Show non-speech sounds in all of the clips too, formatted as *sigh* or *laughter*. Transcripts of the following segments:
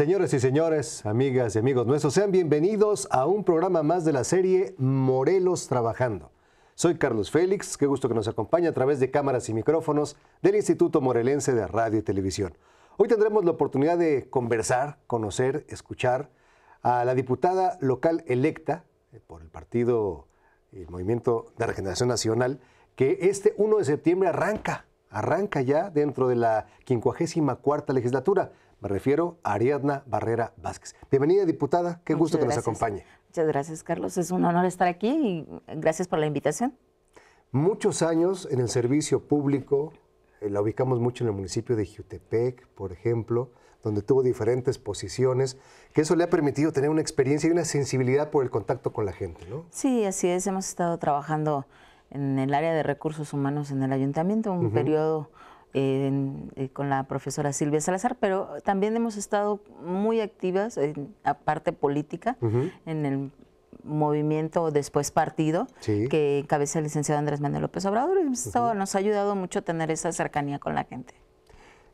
Señores y señores, amigas y amigos nuestros, sean bienvenidos a un programa más de la serie Morelos Trabajando. Soy Carlos Félix, qué gusto que nos acompañe a través de cámaras y micrófonos del Instituto Morelense de Radio y Televisión. Hoy tendremos la oportunidad de conversar, conocer, escuchar a la diputada local electa por el partido el Movimiento de Regeneración Nacional, que este 1 de septiembre arranca, arranca ya dentro de la 54 legislatura. Me refiero a Ariadna Barrera Vázquez. Bienvenida, diputada. Qué gusto que nos acompañe. Muchas gracias, Carlos. Es un honor estar aquí y gracias por la invitación. Muchos años en el servicio público, eh, la ubicamos mucho en el municipio de Jutepec, por ejemplo, donde tuvo diferentes posiciones, que eso le ha permitido tener una experiencia y una sensibilidad por el contacto con la gente, ¿no? Sí, así es. Hemos estado trabajando en el área de recursos humanos en el ayuntamiento, un periodo eh, con la profesora Silvia Salazar, pero también hemos estado muy activas en parte política, en el movimiento después partido que encabeza el licenciado Andrés Manuel López Obrador. Y nos ha ayudado mucho a tener esa cercanía con la gente.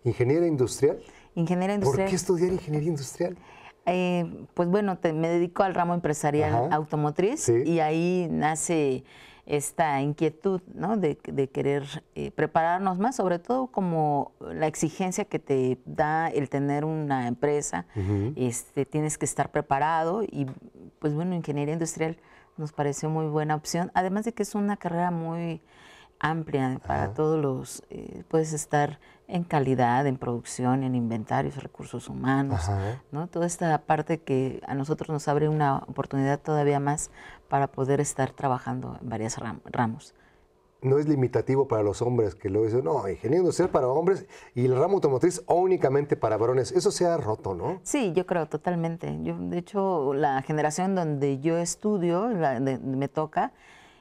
¿Ingeniera industrial? Ingeniera industrial. ¿Por qué estudiar ingeniería industrial? Eh, pues bueno, me dedico al ramo empresarial automotriz y ahí nace esta inquietud ¿no? de, querer eh, prepararnos más, sobre todo como la exigencia que te da el tener una empresa, este, tienes que estar preparado y pues bueno, ingeniería industrial nos pareció muy buena opción, además de que es una carrera muy amplia para todos los, eh, puedes estar en calidad, en producción, en inventarios, recursos humanos, ¿no? Toda esta parte que a nosotros nos abre una oportunidad todavía más para poder estar trabajando en varias ramos. No es limitativo para los hombres que lo dicen, no, ingeniería industrial para hombres y el ramo automotriz únicamente para varones. Eso se ha roto, ¿no? Sí, yo creo totalmente. Yo, de hecho, la generación donde yo estudio, me toca,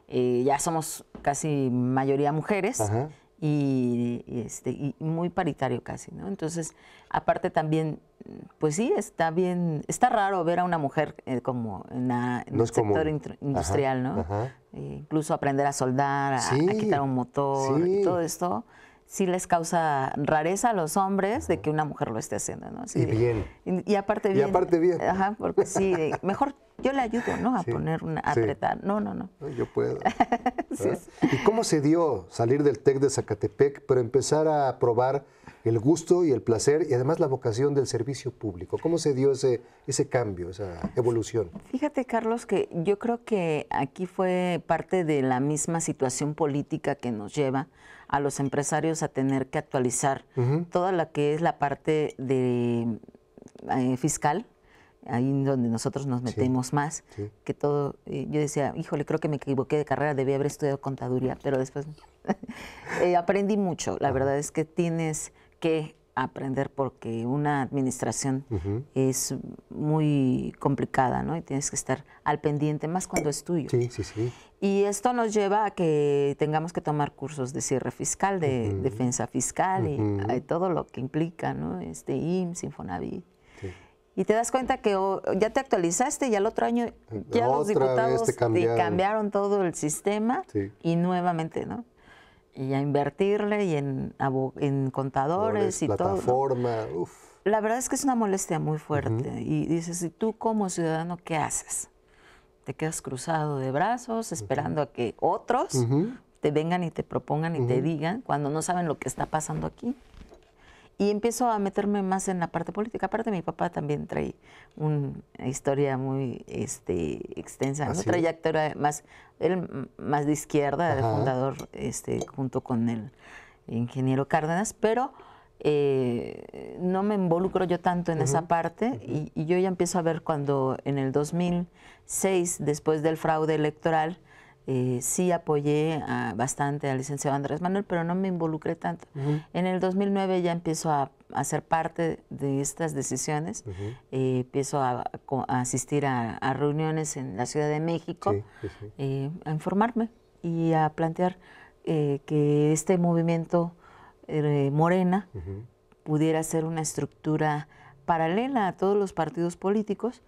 eh, ya somos casi mayoría mujeres. Ajá y, este, y muy paritario casi, ¿no? Entonces, aparte también, pues sí, está bien, está raro ver a una mujer eh, como en, el sector industrial, ¿no? Eh, incluso aprender a soldar, a, quitar un motor y todo esto, sí les causa rareza a los hombres de que una mujer lo esté haciendo, ¿no? y bien. y, aparte bien. Y aparte bien. Ajá, porque sí, *laughs* mejor yo le ayudo, ¿no? A poner una, a apretar. No, no, no. Yo puedo. *laughs* ¿Y cómo se dio salir del TEC de Zacatepec, pero empezar a probar el gusto y el placer y además la vocación del servicio público? ¿Cómo se dio ese, ese cambio, esa evolución? Fíjate, Carlos, que yo creo que aquí fue parte de la misma situación política que nos lleva a los empresarios a tener que actualizar toda la que es la parte de eh, fiscal, ahí donde nosotros nos metemos más, que todo, eh, yo decía, híjole, creo que me equivoqué de carrera, debía haber estudiado contaduría, pero después *laughs* eh, aprendí mucho, la verdad es que tienes que aprender porque una administración es muy complicada, ¿no? Y tienes que estar al pendiente, más cuando es tuyo. Sí, sí, sí. Y esto nos lleva a que tengamos que tomar cursos de cierre fiscal, de defensa fiscal y, todo lo que implica, ¿no? Este IMSS, Infonavit y te das cuenta que oh, ya te actualizaste y al otro año ya los diputados cambiaron. todo el sistema y nuevamente, ¿no? Y a invertirle y en, contadores y todo. La verdad es que es una molestia muy fuerte. Y dices, ¿y tú como ciudadano qué haces? Te quedas cruzado de brazos esperando a que otros te vengan y te propongan y te digan cuando no saben lo que está pasando aquí y empiezo a meterme más en la parte política. Aparte, mi papá también trae una historia muy este, extensa, una ¿Ah, trayectoria más, él, más de izquierda, de fundador, este, junto con el ingeniero Cárdenas, pero eh, no me involucro yo tanto en esa parte y, y, yo ya empiezo a ver cuando en el 2006, después del fraude electoral, eh, sí apoyé bastante al licenciado Andrés Manuel, pero no me involucré tanto. En el 2009 ya empiezo a, ser parte de estas decisiones, eh, empiezo a, asistir a, reuniones en la Ciudad de México, eh, a informarme y a plantear que este movimiento morena pudiera ser una estructura paralela a todos los partidos políticos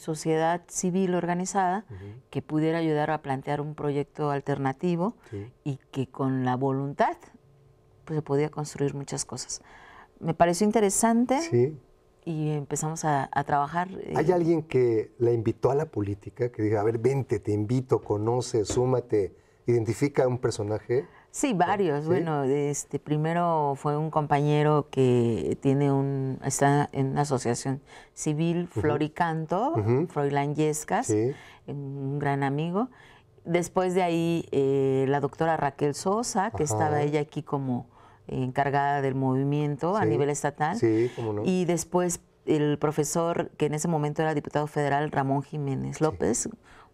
sociedad civil organizada que pudiera ayudar a plantear un proyecto alternativo y que con la voluntad pues, se podía construir muchas cosas. Me pareció interesante y empezamos a, trabajar. Eh. ¿Hay alguien que la invitó a la política? Que diga, a ver, vente, te invito, conoce, súmate, identifica a un personaje. Sí, varios. Bueno, este primero fue un compañero que tiene un está en una asociación civil, Floricanto, uh Yescas, un gran amigo. Después de ahí eh, la doctora Raquel Sosa, que estaba ella aquí como eh, encargada del movimiento a nivel estatal. Sí, Y después el profesor que en ese momento era diputado federal Ramón Jiménez López,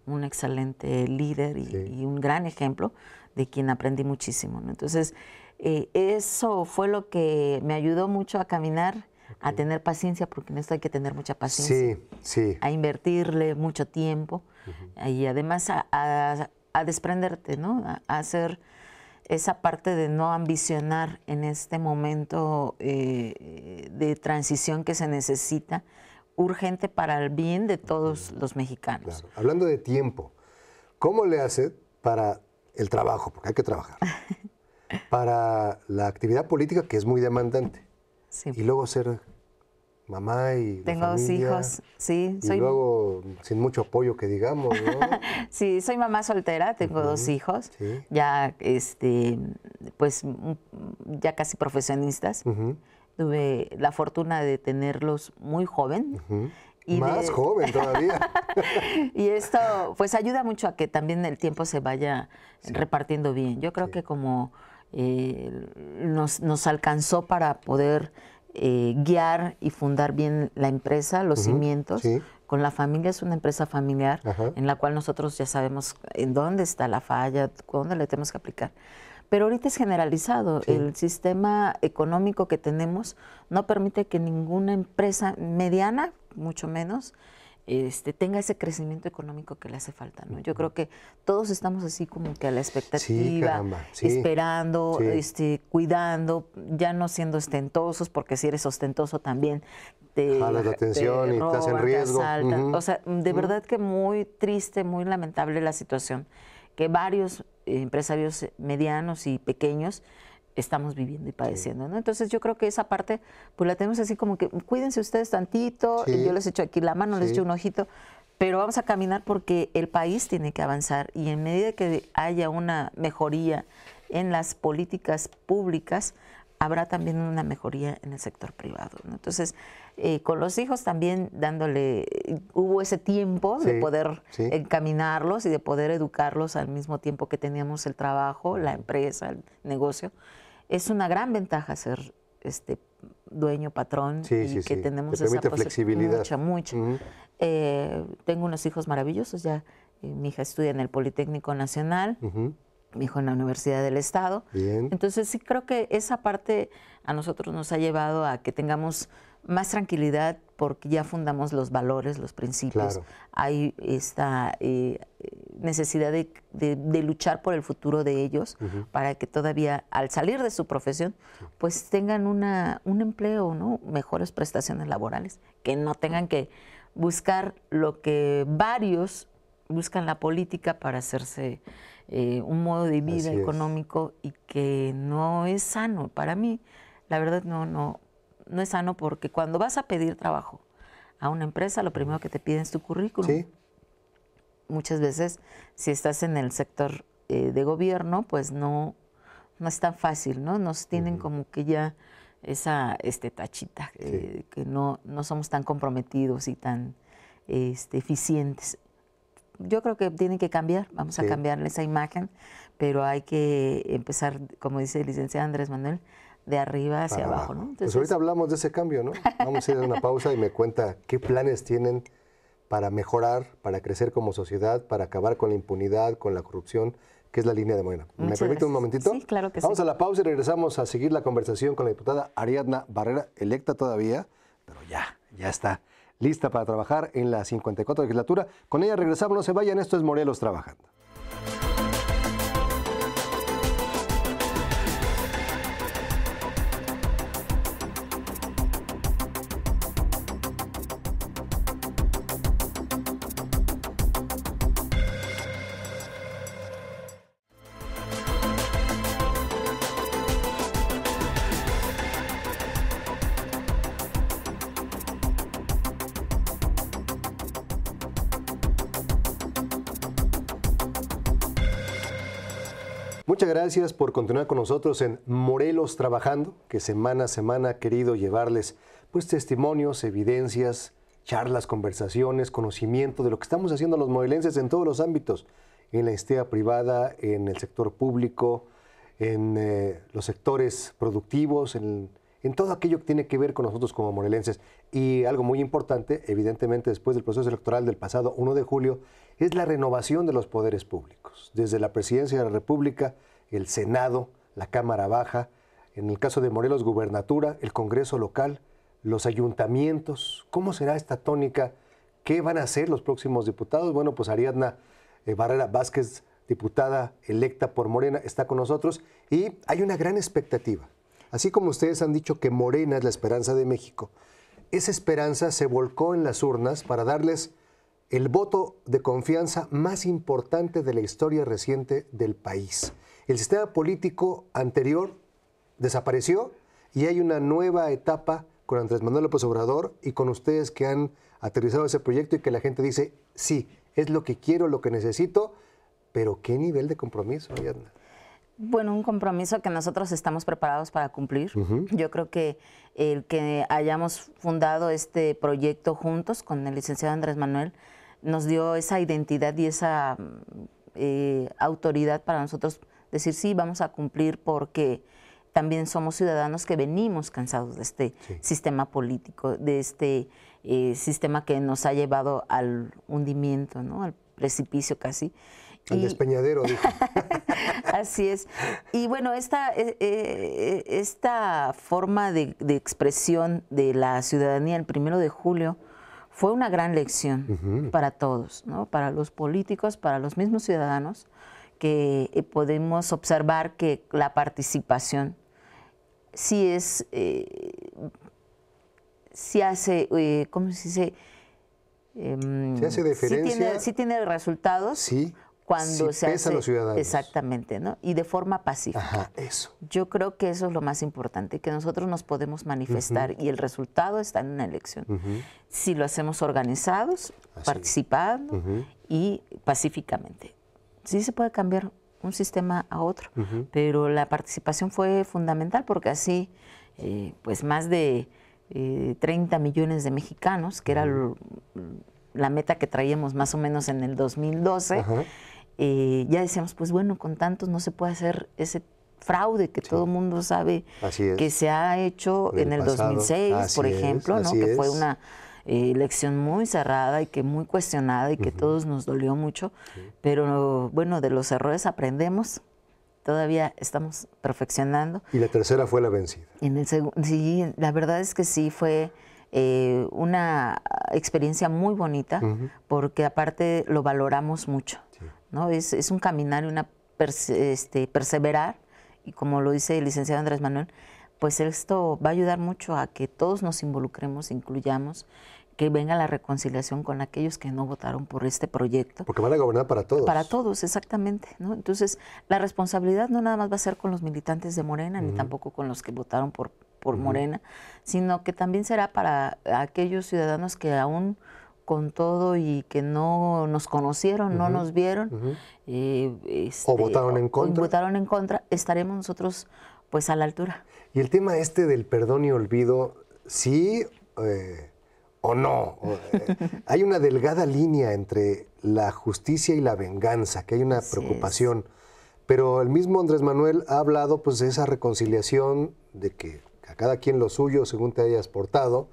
un excelente líder y un gran ejemplo de quien aprendí muchísimo. Entonces, eh, eso fue lo que me ayudó mucho a caminar, a tener paciencia, porque en esto hay que tener mucha paciencia. Sí, sí. A invertirle mucho tiempo y además a, desprenderte, ¿no? A, hacer esa parte de no ambicionar en este momento eh, de transición que se necesita urgente para el bien de todos los mexicanos. Hablando de tiempo, ¿cómo le hace para el trabajo, porque hay que trabajar, *laughs* para la actividad política que es muy demandante. Y luego ser mamá y... Tengo dos hijos, sí. Y luego sin mucho apoyo que digamos, ¿no? *laughs* sí, soy mamá soltera, tengo dos hijos, ya, este, pues, ya casi profesionistas. Tuve la fortuna de tenerlos muy joven. Más joven todavía. *laughs* y esto, pues ayuda mucho a que también el tiempo se vaya repartiendo bien. Yo creo que como eh, nos, nos, alcanzó para poder eh, guiar y fundar bien la empresa, los cimientos. Con la familia es una empresa familiar en la cual nosotros ya sabemos en dónde está la falla, dónde le tenemos que aplicar pero ahorita es generalizado. El sistema económico que tenemos no permite que ninguna empresa mediana, mucho menos, este, tenga ese crecimiento económico que le hace falta. ¿no? Yo creo que todos estamos así como que a la expectativa, esperando, este, cuidando, ya no siendo ostentosos, porque si eres ostentoso también te atención y estás en riesgo. O sea, de verdad que muy triste, muy lamentable la situación que varios eh, empresarios medianos y pequeños estamos viviendo y padeciendo, ¿no? Entonces yo creo que esa parte, pues la tenemos así como que cuídense ustedes tantito, yo les echo aquí la mano, les echo un ojito, pero vamos a caminar porque el país tiene que avanzar y en medida que haya una mejoría en las políticas públicas, habrá también una mejoría en el sector privado. Entonces, eh, con los hijos también dándole, hubo ese tiempo de poder encaminarlos y de poder educarlos al mismo tiempo que teníamos el trabajo, la empresa, el negocio. Es una gran ventaja ser este dueño, patrón, y que tenemos esa flexibilidad. Mucha, mucha. Eh, tengo unos hijos maravillosos, ya eh, mi hija estudia en el Politécnico Nacional mi en la Universidad del Estado. Entonces sí creo que esa parte a nosotros nos ha llevado a que tengamos más tranquilidad porque ya fundamos los valores, los principios. Hay esta eh, necesidad de, luchar por el futuro de ellos para que todavía al salir de su profesión pues tengan una, un empleo, ¿no? mejores prestaciones laborales, que no tengan que buscar lo que varios buscan la política para hacerse eh, un modo de vida económico y que no es sano. Para mí, la verdad, no, no, no es sano porque cuando vas a pedir trabajo a una empresa, lo primero que te piden es tu currículum. Muchas veces, si estás en el sector eh, de gobierno, pues no, no es tan fácil, ¿no? Nos tienen como que ya esa este, tachita, eh, que no, no somos tan comprometidos y tan este, eficientes yo creo que tienen que cambiar, vamos a cambiar esa imagen, pero hay que empezar, como dice el licenciado Andrés Manuel, de arriba hacia abajo. ¿no? pues ahorita hablamos de ese cambio, ¿no? Vamos a ir a una pausa y me cuenta qué planes tienen para mejorar, para crecer como sociedad, para acabar con la impunidad, con la corrupción, que es la línea de Morena. ¿Me permite un momentito? Sí, claro que sí. Vamos a la pausa y regresamos a seguir la conversación con la diputada Ariadna Barrera, electa todavía, pero ya, ya está lista para trabajar en la 54 legislatura. Con ella regresamos, no se vayan, esto es Morelos Trabajando. Muchas gracias por continuar con nosotros en Morelos Trabajando, que semana a semana ha querido llevarles pues testimonios, evidencias, charlas, conversaciones, conocimiento de lo que estamos haciendo los morelenses en todos los ámbitos, en la estea privada, en el sector público, en eh, los sectores productivos, en, en todo aquello que tiene que ver con nosotros como morelenses. Y algo muy importante, evidentemente después del proceso electoral del pasado 1 de julio, es la renovación de los poderes públicos, desde la Presidencia de la República, el Senado, la Cámara Baja, en el caso de Morelos, gubernatura, el Congreso local, los ayuntamientos. ¿Cómo será esta tónica? ¿Qué van a hacer los próximos diputados? Bueno, pues Ariadna eh, Barrera Vázquez, diputada electa por Morena, está con nosotros y hay una gran expectativa. Así como ustedes han dicho que Morena es la esperanza de México, esa esperanza se volcó en las urnas para darles el voto de confianza más importante de la historia reciente del país. El sistema político anterior desapareció y hay una nueva etapa con Andrés Manuel López Obrador y con ustedes que han aterrizado ese proyecto y que la gente dice, sí, es lo que quiero, lo que necesito, pero qué nivel de compromiso, Ariadna. Bueno, un compromiso que nosotros estamos preparados para cumplir. Yo creo que el que hayamos fundado este proyecto juntos con el licenciado Andrés Manuel nos dio esa identidad y esa mm, eh, autoridad para nosotros decir sí, vamos a cumplir porque también somos ciudadanos que venimos cansados de este sistema político, de este eh, sistema que nos ha llevado al hundimiento, ¿no? al precipicio casi. Al despeñadero, dijo. *laughs* *laughs* Así es. Y bueno, esta, eh, eh, forma de, expresión de la ciudadanía el primero de julio fue una gran lección para todos, ¿no? para los políticos, para los mismos ciudadanos, que eh, podemos observar que la participación sí es, eh, sí hace, ¿cómo se dice? hace diferencia em, tiene, sí tiene resultados. Sí cuando se hace, Exactamente, ¿no? Y de forma pacífica. Ajá, eso. Yo creo que eso es lo más importante, que nosotros nos podemos manifestar y el resultado está en una elección. Si lo hacemos organizados, participando y pacíficamente. Sí se puede cambiar un sistema a otro, pero la participación fue fundamental porque así, eh, pues más de 30 eh, millones de mexicanos, que era la meta que traíamos más o menos en el 2012, Ajá. Eh, ya decíamos, pues bueno, con tantos no se puede hacer ese fraude que todo el mundo sabe que se ha hecho en el, 2006, por ejemplo, que fue una eh, elección muy cerrada y que muy cuestionada y que todos nos dolió mucho, pero bueno, de los errores aprendemos. Todavía estamos perfeccionando. Y la tercera fue la vencida. sí, la verdad es que sí fue eh, una experiencia muy bonita porque aparte lo valoramos mucho. Sí. Es, un caminar y una este, perseverar, y como lo dice el licenciado Andrés Manuel, pues esto va a ayudar mucho a que todos nos involucremos, incluyamos, que venga la reconciliación con aquellos que no votaron por este proyecto. Porque van a gobernar para todos. Para todos, exactamente. Entonces, la responsabilidad no nada más va a ser con los militantes de Morena, ni tampoco con los que votaron por, por Morena, sino que también será para aquellos ciudadanos que aún con todo y que no nos conocieron, no nos vieron. Eh, este, o votaron en contra. en contra, estaremos nosotros pues a la altura. Y el tema este del perdón y olvido, sí eh, o no. Eh, *laughs* hay una delgada línea entre la justicia y la venganza, que hay una preocupación. Pero el mismo Andrés Manuel ha hablado pues de esa reconciliación, de que a cada quien lo suyo según te hayas portado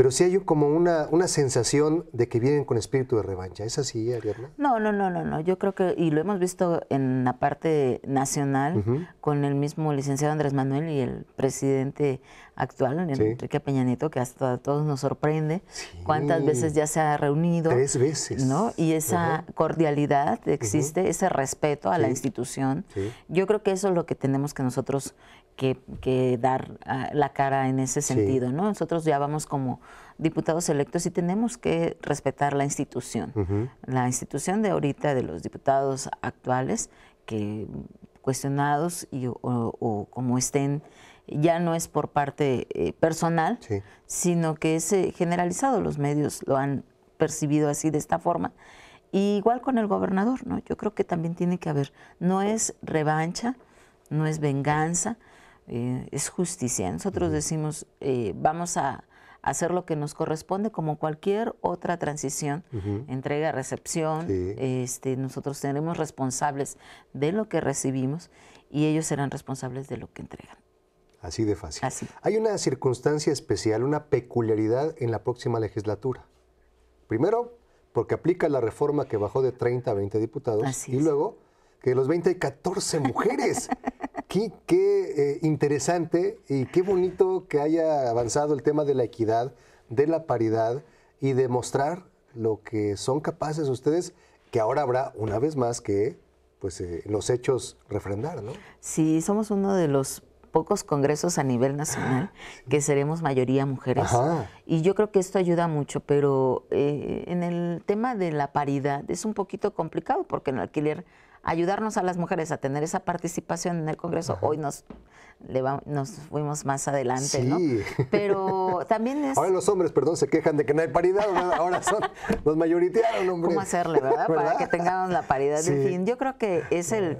pero sí hay como una, una sensación de que vienen con espíritu de revancha. ¿Es así, Adriana? No, no, no, no, no. Yo creo que, y lo hemos visto en la parte nacional, con el mismo licenciado Andrés Manuel y el presidente actual, Enrique Peñanito Peña Nieto, que hasta a todos nos sorprende cuántas veces ya se ha reunido. Tres veces. ¿no? Y esa cordialidad existe, ese respeto a la institución. Yo creo que eso es lo que tenemos que nosotros que, dar ah, la cara en ese sentido, Nosotros ya vamos como diputados electos y tenemos que respetar la institución. La institución de ahorita, de los diputados actuales, que cuestionados o, como estén, ya no es por parte eh, personal, sino que es eh, generalizado. Los medios lo han percibido así de esta forma. igual con el gobernador, Yo creo que también tiene que haber, no es revancha, no es venganza, eh, es justicia. Nosotros decimos, eh, vamos a hacer lo que nos corresponde como cualquier otra transición, entrega, recepción, este, nosotros seremos responsables de lo que recibimos y ellos serán responsables de lo que entregan. Así de fácil. Hay una circunstancia especial, una peculiaridad en la próxima legislatura. Primero, porque aplica la reforma que bajó de 30 a 20 diputados y luego que de los 20 hay 14 mujeres. *laughs* Qué, eh, interesante y qué bonito que haya avanzado el tema de la equidad, de la paridad y demostrar lo que son capaces ustedes, que ahora habrá una vez más que pues, eh, los hechos refrendar, ¿no? Sí, somos uno de los pocos congresos a nivel nacional ah, que seremos mayoría mujeres. Y yo creo que esto ayuda mucho, pero eh, en el tema de la paridad es un poquito complicado porque en el alquiler ayudarnos a las mujeres a tener esa participación en el Congreso. Hoy nos, nos fuimos más adelante, ¿no? Pero también *laughs* es... Ahora los hombres, perdón, se quejan de que no hay paridad, ahora son, mayoritarios los hombres. ¿Cómo hacerle, verdad? Para que tengamos la paridad. En fin, yo creo que es el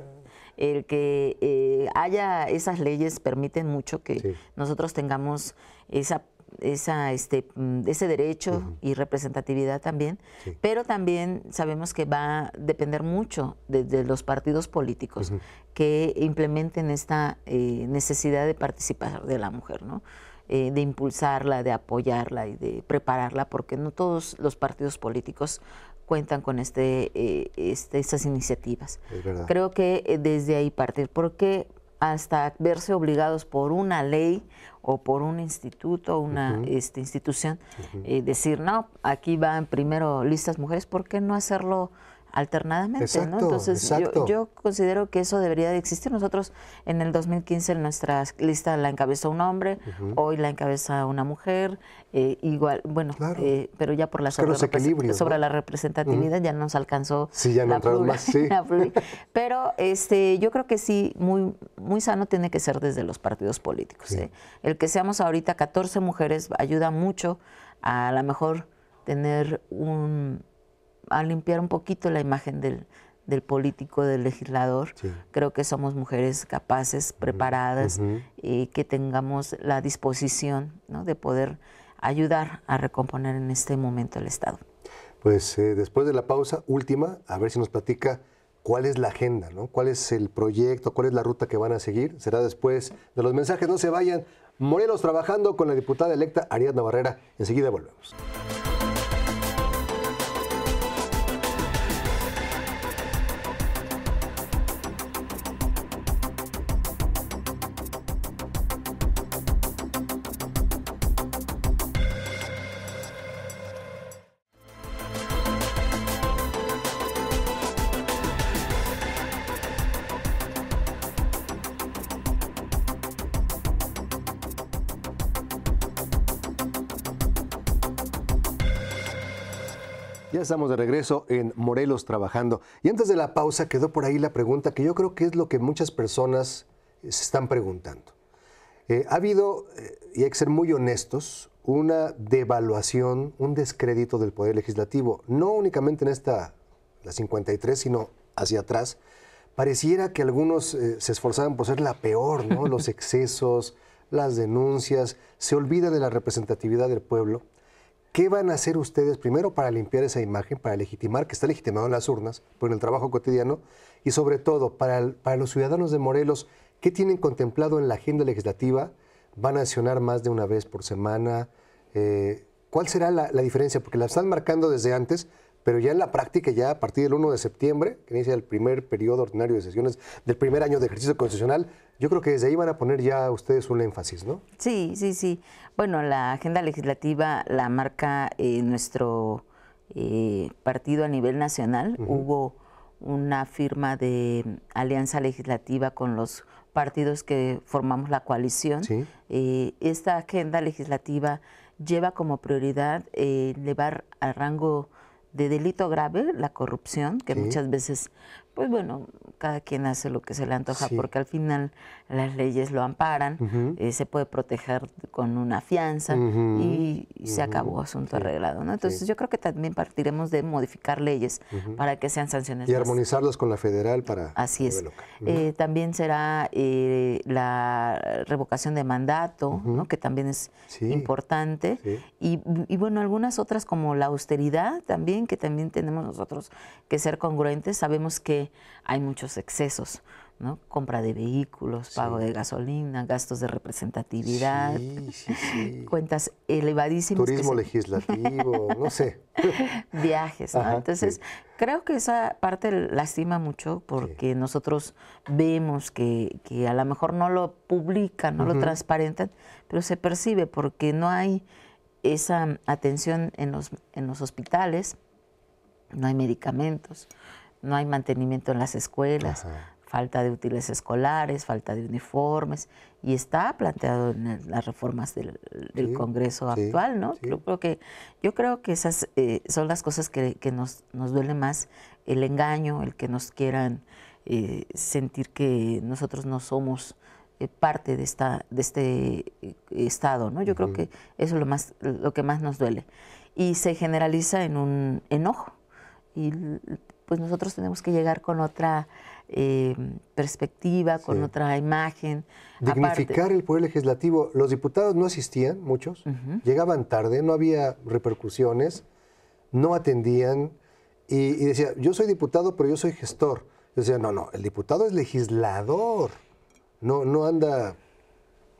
el que eh, haya esas leyes permiten mucho que nosotros tengamos esa esa, este, mm, ese derecho y representatividad también, pero también sabemos que va a depender mucho de, los partidos políticos que implementen esta eh, necesidad de participar de la mujer, ¿no? Eh, de impulsarla, de apoyarla y de prepararla, porque no todos los partidos políticos cuentan con este, eh, estas iniciativas. Creo que desde ahí partir, porque hasta verse obligados por una ley o por un instituto, o una este, institución, y eh, decir, no, aquí van primero listas mujeres, ¿por qué no hacerlo? alternadamente, ¿no? Entonces yo, considero que eso debería de existir. Nosotros en el 2015 nuestra lista la encabezó un hombre, hoy la encabeza una mujer, eh, igual, bueno, eh, pero ya por la sobre, sobre, la representatividad ya nos alcanzó. Sí, ya no la más, *laughs* pero este, yo creo que sí, muy, muy sano tiene que ser desde los partidos políticos. ¿eh? El que seamos ahorita 14 mujeres ayuda mucho a, a lo mejor tener un a limpiar un poquito la imagen del, político, del legislador. Creo que somos mujeres capaces, preparadas y que tengamos la disposición de poder ayudar a recomponer en este momento el Estado. Pues eh, después de la pausa última, a ver si nos platica cuál es la agenda, cuál es el proyecto, cuál es la ruta que van a seguir. Será después de los mensajes. No se vayan. Morelos trabajando con la diputada electa Ariadna Barrera. Enseguida volvemos. Ya estamos de regreso en Morelos trabajando. Y antes de la pausa quedó por ahí la pregunta que yo creo que es lo que muchas personas eh, se están preguntando. Eh, ha habido, eh, y hay que ser muy honestos, una devaluación, un descrédito del Poder Legislativo, no únicamente en esta, la 53, sino hacia atrás. Pareciera que algunos se esforzaban por ser la peor, ¿no? *laughs* Los excesos, las denuncias, se olvida de la representatividad del pueblo. ¿Qué van a hacer ustedes primero para limpiar esa imagen, para legitimar, que está legitimado en las urnas, por el trabajo cotidiano, y sobre todo para, los ciudadanos de Morelos, ¿qué tienen contemplado en la agenda legislativa? ¿Van a accionar más de una vez por semana? Eh, ¿Cuál será la, diferencia? Porque la están marcando desde antes, pero ya en la práctica, ya a partir del 1 de septiembre, que inicia el primer periodo ordinario de sesiones del primer año de ejercicio constitucional, yo creo que desde ahí van a poner ya ustedes un énfasis, ¿no? Sí, sí, sí. Bueno, la agenda legislativa la marca eh, nuestro eh, partido a nivel nacional. Hubo una firma de alianza legislativa con los partidos que formamos la coalición. Eh, esta agenda legislativa lleva como prioridad elevar al rango de delito grave, la corrupción, que muchas veces pues bueno, cada quien hace lo que se le antoja, porque al final las leyes lo amparan, eh, se puede proteger con una fianza y, se acabó asunto arreglado. ¿no? Entonces yo creo que también partiremos de modificar leyes para que sean sanciones. Y armonizarlas con la federal para... Así es. Eh, también será eh, la revocación de mandato, ¿no? que también es importante. Y, y bueno, algunas otras como la austeridad también, que también tenemos nosotros que ser congruentes. Sabemos que hay muchos excesos. ¿no? Compra de vehículos, pago de gasolina, gastos de representatividad, *laughs* cuentas elevadísimas. Turismo legislativo, no sé. *laughs* Viajes, ¿no? Entonces, creo que esa parte lastima mucho porque nosotros vemos que, a lo mejor no lo publican, no lo transparentan, pero se percibe porque no hay esa atención en los, en los hospitales, no hay medicamentos, no hay mantenimiento en las escuelas, falta de útiles escolares, falta de uniformes, y está planteado en las reformas del, Congreso actual, ¿no? Yo, creo que, yo creo que esas eh, son las cosas que, nos, nos duele más, el engaño, el que nos quieran eh, sentir que nosotros no somos eh, parte de esta de este estado no yo creo que eso es lo más lo que más nos duele y se generaliza en un enojo y pues nosotros tenemos que llegar con otra eh, perspectiva, con otra imagen. Dignificar el poder legislativo. Los diputados no asistían, muchos, llegaban tarde, no había repercusiones, no atendían y, decía, yo soy diputado, pero yo soy gestor. Yo decía, no, no, el diputado es legislador, no, no anda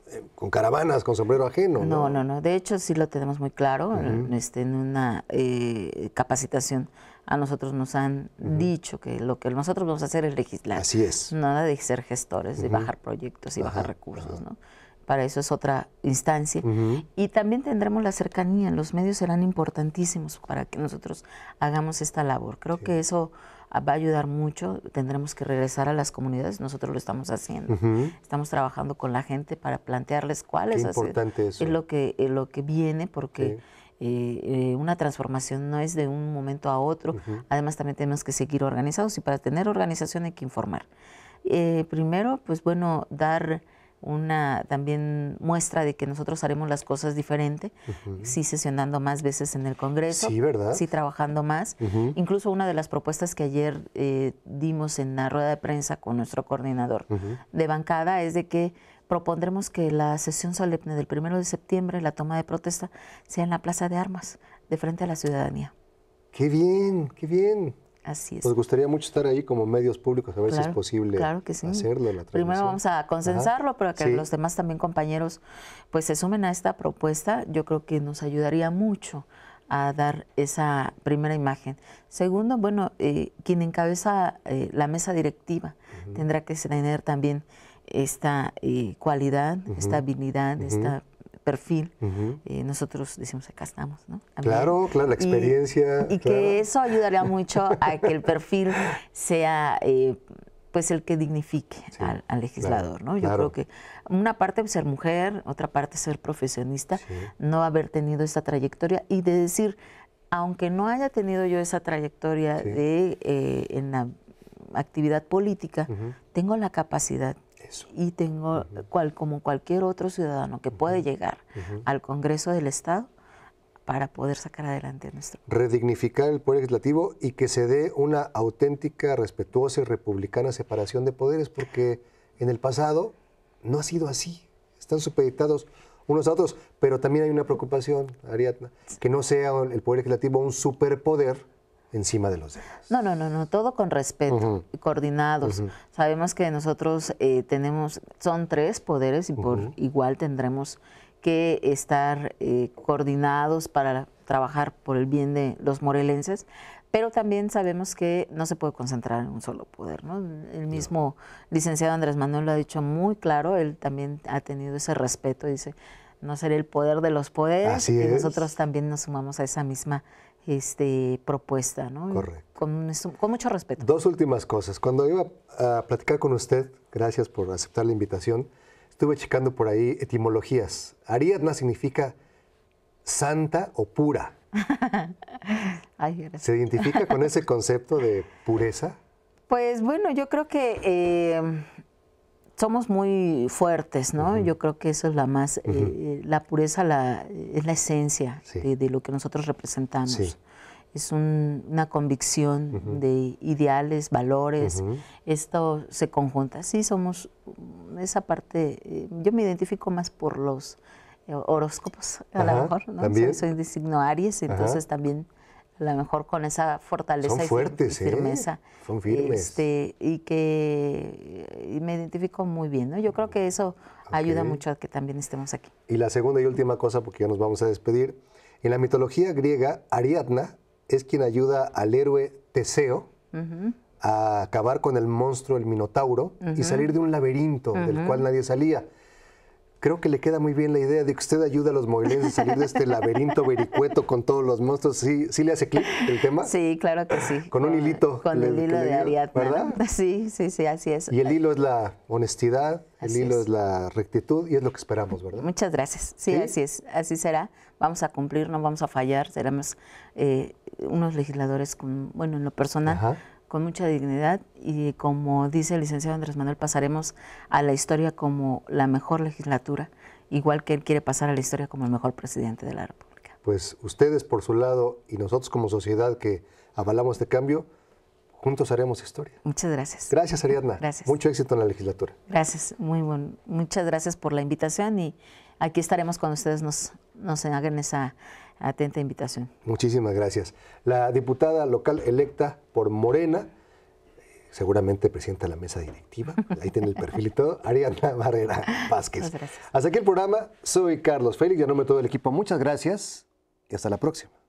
eh, con caravanas, con sombrero ajeno. No, no, no. De hecho, sí lo tenemos muy claro este, en, una eh, capacitación a nosotros nos han dicho que lo que nosotros vamos a hacer es legislar. Así es. Nada de ser gestores, de bajar proyectos y bajar recursos, ¿no? Para eso es otra instancia. Y también tendremos la cercanía. Los medios serán importantísimos para que nosotros hagamos esta labor. Creo que eso va a ayudar mucho. Tendremos que regresar a las comunidades. Nosotros lo estamos haciendo. Estamos trabajando con la gente para plantearles cuál es lo que, lo que viene, porque eh, eh, una transformación no es de un momento a otro. Además, también tenemos que seguir organizados y para tener organización hay que informar. Eh, primero, pues bueno, dar una también muestra de que nosotros haremos las cosas diferente, sí sesionando más veces en el Congreso, sí, ¿verdad? sí trabajando más. Incluso una de las propuestas que ayer dimos en la rueda de prensa con nuestro coordinador de bancada es de que propondremos que la sesión solemne del primero de septiembre, la toma de protesta, sea en la Plaza de Armas, de frente a la ciudadanía. ¡Qué bien! ¡Qué bien! Así es. Nos gustaría mucho estar ahí como medios públicos, a ver si es posible claro que sí. hacerlo. Primero vamos a consensarlo, pero que los demás también compañeros pues se sumen a esta propuesta. Yo creo que nos ayudaría mucho a dar esa primera imagen. Segundo, bueno, eh, quien encabeza eh, la mesa directiva tendrá que tener también esta eh, cualidad, esta habilidad, este perfil, eh, nosotros decimos, acá estamos, ¿no? Claro, claro, la experiencia. Y, que eso ayudaría mucho a que el perfil *laughs* sea, eh, pues, el que dignifique al, legislador, ¿no? Yo creo que una parte ser mujer, otra parte ser profesionista, no haber tenido esta trayectoria y de decir, aunque no haya tenido yo esa trayectoria de, en la actividad política, tengo la capacidad y tengo, cual, como cualquier otro ciudadano que puede llegar al Congreso del Estado para poder sacar adelante nuestro... Redignificar el poder legislativo y que se dé una auténtica, respetuosa y republicana separación de poderes, porque en el pasado no ha sido así. Están supeditados unos a otros, pero también hay una preocupación, Ariadna, que no sea el poder legislativo un superpoder, encima de los demás. No, no, no, no, todo con respeto, y coordinados. Sabemos que nosotros eh, tenemos, son tres poderes y por igual tendremos que estar eh, coordinados para trabajar por el bien de los morelenses, pero también sabemos que no se puede concentrar en un solo poder. El mismo licenciado Andrés Manuel lo ha dicho muy claro, él también ha tenido ese respeto, dice, no ser el poder de los poderes, y nosotros también nos sumamos a esa misma este, propuesta, ¿no? Correcto. Con, mucho respeto. Dos últimas cosas. Cuando iba a platicar con usted, gracias por aceptar la invitación, estuve checando por ahí etimologías. Ariadna significa santa o pura. *laughs* Ay, ¿Se identifica con ese concepto de pureza? Pues bueno, yo creo que eh, somos muy fuertes, ¿no? Yo creo que eso es la más, eh, eh, la pureza la, es la esencia de, lo que nosotros representamos. Es una convicción de ideales, valores, esto se conjunta. Sí, somos mm, esa parte, eh, yo me identifico más por los horóscopos, a lo mejor, ¿no? Soy, soy, de signo Aries, entonces también a lo mejor con esa fortaleza Son fuertes, y firmeza. Son firmes. Este, y que y me identifico muy bien, ¿no? Yo creo que eso ayuda mucho a que también estemos aquí. Y la segunda y última cosa, porque ya nos vamos a despedir. En la mitología griega, Ariadna es quien ayuda al héroe Teseo a acabar con el monstruo, el Minotauro, y salir de un laberinto del cual nadie salía creo que le queda muy bien la idea de que usted ayuda a los movilenses a salir de este laberinto vericueto con todos los monstruos. ¿Sí, sí le hace clic el tema? Sí, claro que sí. Con un hilito. Con el hilo de Ariadna. ¿Verdad? *laughs* Sí, sí, sí, así es. Y el hilo es la honestidad, el hilo es. la rectitud y es lo que esperamos, ¿verdad? Muchas gracias. Sí, así es. Así será. Vamos a cumplir, no vamos a fallar. Seremos eh, unos legisladores con, bueno, en lo personal. Ajá con mucha dignidad y como dice el licenciado Andrés Manuel, pasaremos a la historia como la mejor legislatura, igual que él quiere pasar a la historia como el mejor presidente de la República. Pues ustedes por su lado y nosotros como sociedad que avalamos este cambio, juntos haremos historia. Muchas gracias. Gracias Ariadna. Gracias. Mucho éxito en la legislatura. Gracias, muy bueno. Muchas gracias por la invitación y aquí estaremos cuando ustedes nos, nos hagan esa atenta invitación. Muchísimas gracias. La diputada local electa por Morena, seguramente presidenta la mesa directiva, ahí tiene el perfil y todo, Ariana Barrera Vázquez. Hasta aquí el programa, soy Carlos Félix, ya nombre de todo el equipo, muchas gracias y hasta la próxima.